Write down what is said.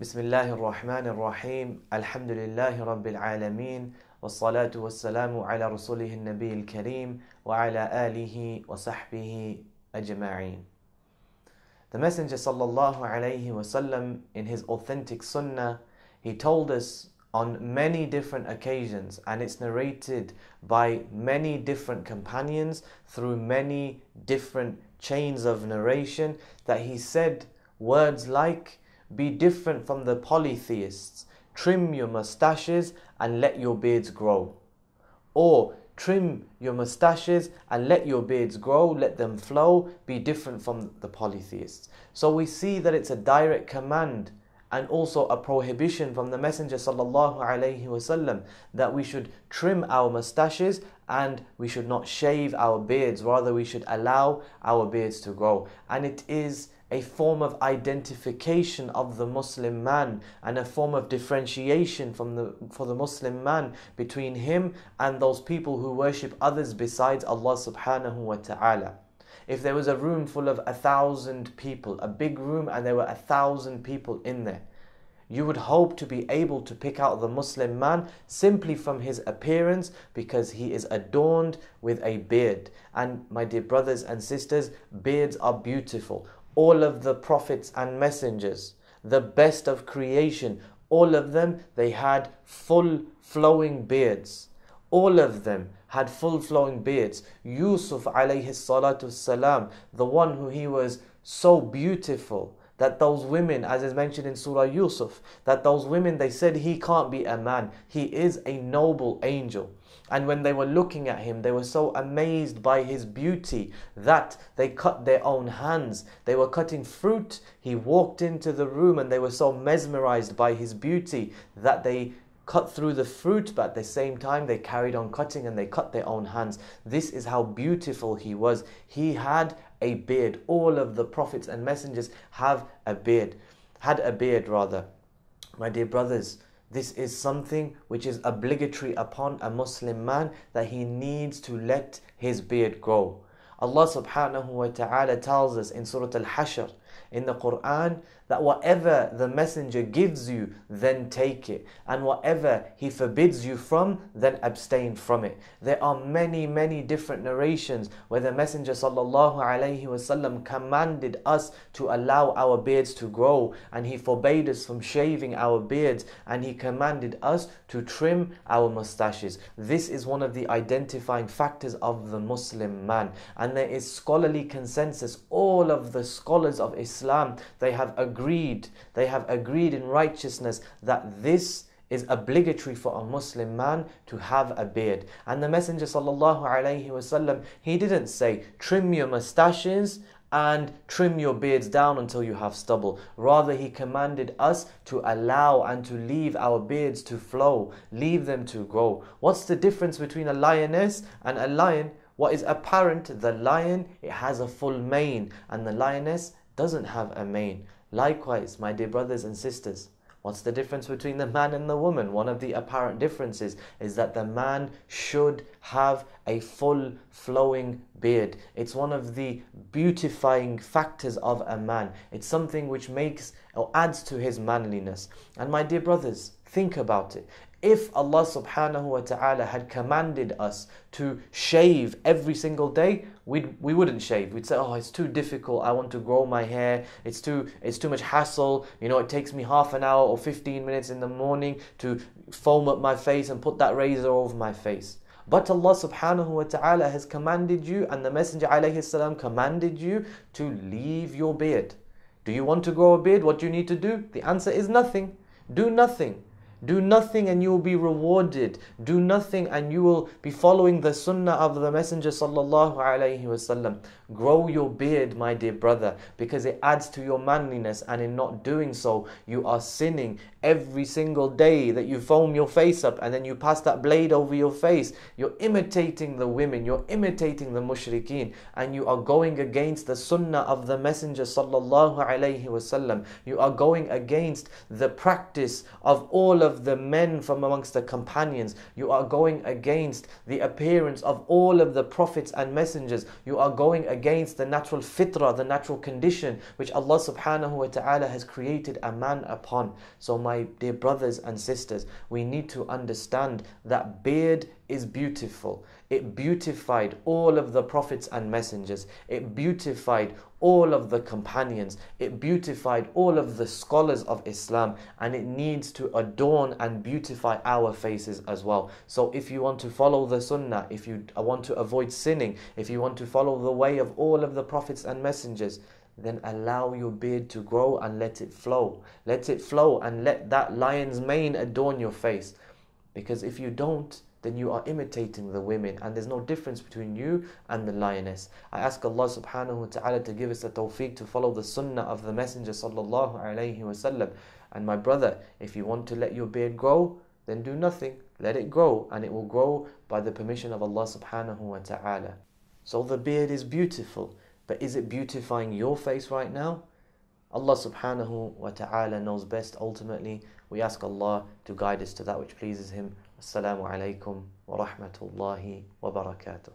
بسم الله الرحمن الرحيم الحمد لله رب العالمين والصلاة والسلام على رسوله النبي الكريم وعلى آله وصحبه أجمعين The Messenger sallallahu alayhi wasallam in his authentic sunnah he told us on many different occasions and it's narrated by many different companions through many different chains of narration that he said words like be different from the polytheists. Trim your mustaches and let your beards grow. Or trim your mustaches and let your beards grow, let them flow, be different from the polytheists. So we see that it's a direct command and also a prohibition from the Messenger وسلم, that we should trim our mustaches and we should not shave our beards, rather, we should allow our beards to grow. And it is a form of identification of the Muslim man and a form of differentiation from the, for the Muslim man between him and those people who worship others besides Allah subhanahu wa ta'ala if there was a room full of a thousand people, a big room, and there were a thousand people in there, you would hope to be able to pick out the Muslim man simply from his appearance because he is adorned with a beard. And my dear brothers and sisters, beards are beautiful. All of the prophets and messengers, the best of creation, all of them, they had full flowing beards. All of them had full flowing beards. Yusuf alayhi salatu salam, the one who he was so beautiful that those women, as is mentioned in Surah Yusuf, that those women, they said, He can't be a man, He is a noble angel. And when they were looking at him, they were so amazed by his beauty that they cut their own hands. They were cutting fruit. He walked into the room and they were so mesmerized by his beauty that they cut through the fruit, but at the same time they carried on cutting and they cut their own hands. This is how beautiful he was. He had a beard. All of the prophets and messengers have a beard, had a beard rather. My dear brothers, this is something which is obligatory upon a Muslim man that he needs to let his beard grow. Allah subhanahu wa ta'ala tells us in Surah Al Hashr in the Quran that whatever the messenger gives you, then take it, and whatever he forbids you from, then abstain from it. There are many, many different narrations where the messenger sallallahu wasallam commanded us to allow our beards to grow, and he forbade us from shaving our beards, and he commanded us to trim our mustaches. This is one of the identifying factors of the Muslim man, and there is scholarly consensus. All of the scholars of Islam they have agreed agreed, they have agreed in righteousness that this is obligatory for a Muslim man to have a beard. And the Messenger sallallahu alaihi wasallam, he didn't say trim your mustaches and trim your beards down until you have stubble. Rather, he commanded us to allow and to leave our beards to flow, leave them to grow. What's the difference between a lioness and a lion? What is apparent, the lion, it has a full mane, and the lioness doesn't have a mane. Likewise, my dear brothers and sisters, what's the difference between the man and the woman? One of the apparent differences is that the man should have a full flowing beard. It's one of the beautifying factors of a man. It's something which makes or adds to his manliness. And my dear brothers, think about it. If Allah subhanahu wa ta'ala had commanded us to shave every single day, we'd, we wouldn't shave. We'd say, oh, it's too difficult. I want to grow my hair. It's too, it's too much hassle. You know, it takes me half an hour or 15 minutes in the morning to foam up my face and put that razor over my face. But Allah subhanahu wa ta'ala has commanded you and the Messenger alayhi salam commanded you to leave your beard. Do you want to grow a beard? What do you need to do? The answer is nothing. Do nothing. Do nothing and you will be rewarded. Do nothing and you will be following the sunnah of the Messenger sallallahu alaihi wasallam. Grow your beard, my dear brother, because it adds to your manliness, and in not doing so, you are sinning every single day that you foam your face up and then you pass that blade over your face. You're imitating the women, you're imitating the mushrikeen, and you are going against the sunnah of the Messenger sallallahu alaihi wasallam. You are going against the practice of all of the men from amongst the companions. You are going against the appearance of all of the prophets and messengers. You are going against the natural fitrah, the natural condition which Allah subhanahu wa ta'ala has created a man upon. So my my dear brothers and sisters, we need to understand that beard is beautiful. It beautified all of the prophets and messengers. It beautified all of the companions. It beautified all of the scholars of Islam. And it needs to adorn and beautify our faces as well. So if you want to follow the sunnah, if you want to avoid sinning, if you want to follow the way of all of the prophets and messengers, then allow your beard to grow and let it flow. Let it flow and let that lion's mane adorn your face. Because if you don't, then you are imitating the women and there's no difference between you and the lioness. I ask Allah subhanahu wa ta'ala to give us the tawfiq to follow the sunnah of the Messenger sallallahu alayhi wasallam. And my brother, if you want to let your beard grow, then do nothing. Let it grow and it will grow by the permission of Allah subhanahu wa ta'ala. So the beard is beautiful but is it beautifying your face right now? Allah subhanahu wa ta'ala knows best ultimately. We ask Allah to guide us to that which pleases Him. Assalamu alaikum wa rahmatullahi wa barakatuh.